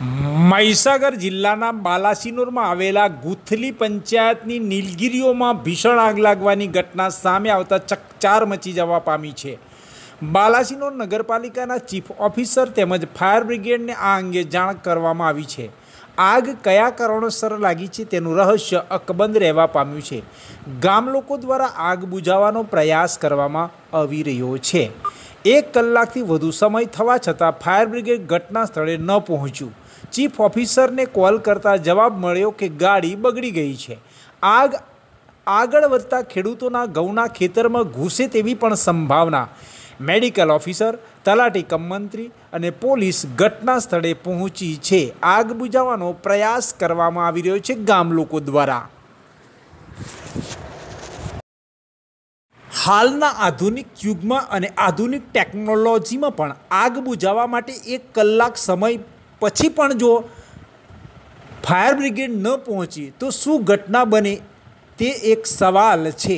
મહીસાગર જિલ્લાના બાલાસિનોરમાં આવેલા ગુથલી પંચાયતની નીલગીરીઓમાં ભીષણ આગ લાગવાની ઘટના સામે આવતા ચકચાર મચી જવા પામી છે બાલાસિનોર નગરપાલિકાના ચીફ ઓફિસર તેમજ ફાયર બ્રિગેડને આ અંગે જાણ કરવામાં આવી છે આગ કયા કારણોસર લાગી છે તેનું રહસ્ય અકબંધ રહેવા પામ્યું છે ગામ લોકો દ્વારા આગ બુઝાવવાનો પ્રયાસ કરવામાં આવી રહ્યો છે એક કલાકથી વધુ સમય થવા છતાં ફાયર બ્રિગેડ ઘટના સ્થળે ન પહોંચ્યું ચીફ ઓફિસરને કોલ કરતાં જવાબ મળ્યો કે ગાડી બગડી ગઈ છે આગ આગળ વધતા ખેડૂતોના ઘઉંના ખેતરમાં ઘૂસે તેવી પણ સંભાવના મેડિકલ ઓફિસર તલાટી કમમંત્રી અને પોલીસ ઘટના સ્થળે પહોંચી છે આગ બુજાવવાનો પ્રયાસ કરવામાં આવી રહ્યો છે ગામ લોકો દ્વારા હાલના આધુનિક યુગમાં અને આધુનિક ટેકનોલોજીમાં પણ આગ બુજાવવા માટે એક કલાક સમય પછી પણ જો ફાયર બ્રિગેડ ન પહોંચી તો શું ઘટના બને તે એક સવાલ છે